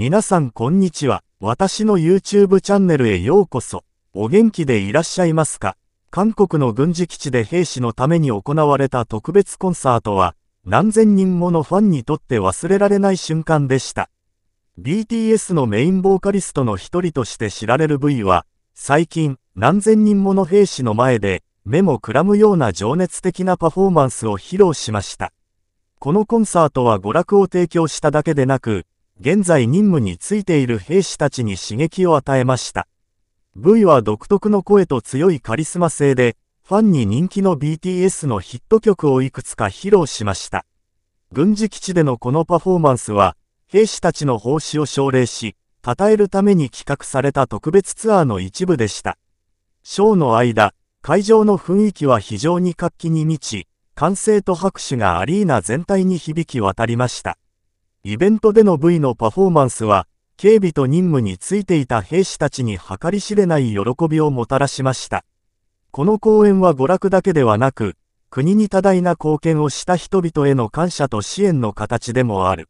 皆さんこんにちは。私の YouTube チャンネルへようこそ。お元気でいらっしゃいますか韓国の軍事基地で兵士のために行われた特別コンサートは、何千人ものファンにとって忘れられない瞬間でした。BTS のメインボーカリストの一人として知られる V は、最近、何千人もの兵士の前で、目もくらむような情熱的なパフォーマンスを披露しました。このコンサートは娯楽を提供しただけでなく、現在任務についている兵士たちに刺激を与えました。V は独特の声と強いカリスマ性で、ファンに人気の BTS のヒット曲をいくつか披露しました。軍事基地でのこのパフォーマンスは、兵士たちの奉仕を奨励し、称えるために企画された特別ツアーの一部でした。ショーの間、会場の雰囲気は非常に活気に満ち、歓声と拍手がアリーナ全体に響き渡りました。イベントでの V のパフォーマンスは、警備と任務についていた兵士たちに計り知れない喜びをもたらしました。この公演は娯楽だけではなく、国に多大な貢献をした人々への感謝と支援の形でもある。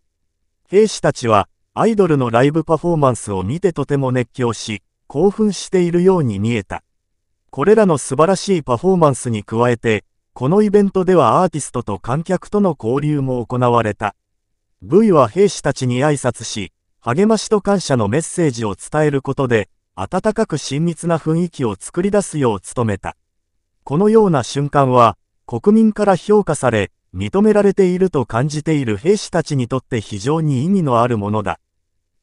兵士たちは、アイドルのライブパフォーマンスを見てとても熱狂し、興奮しているように見えた。これらの素晴らしいパフォーマンスに加えて、このイベントではアーティストと観客との交流も行われた。V は兵士たちに挨拶し、励ましと感謝のメッセージを伝えることで、温かく親密な雰囲気を作り出すよう努めた。このような瞬間は、国民から評価され、認められていると感じている兵士たちにとって非常に意味のあるものだ。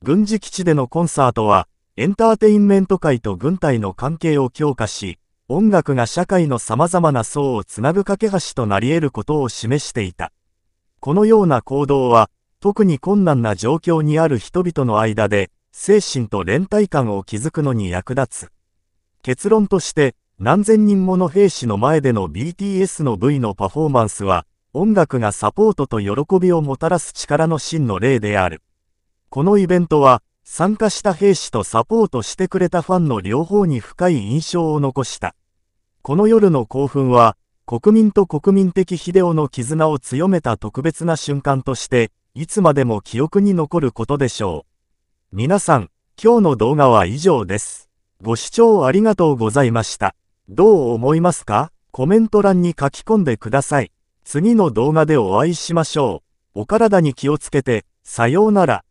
軍事基地でのコンサートは、エンターテインメント界と軍隊の関係を強化し、音楽が社会の様々な層をつなぐ架け橋となり得ることを示していた。このような行動は、特に困難な状況にある人々の間で、精神と連帯感を築くのに役立つ。結論として、何千人もの兵士の前での BTS の V のパフォーマンスは、音楽がサポートと喜びをもたらす力の真の例である。このイベントは、参加した兵士とサポートしてくれたファンの両方に深い印象を残した。この夜の興奮は、国民と国民的秀夫の絆を強めた特別な瞬間として、いつまでも記憶に残ることでしょう。皆さん、今日の動画は以上です。ご視聴ありがとうございました。どう思いますかコメント欄に書き込んでください。次の動画でお会いしましょう。お体に気をつけて、さようなら。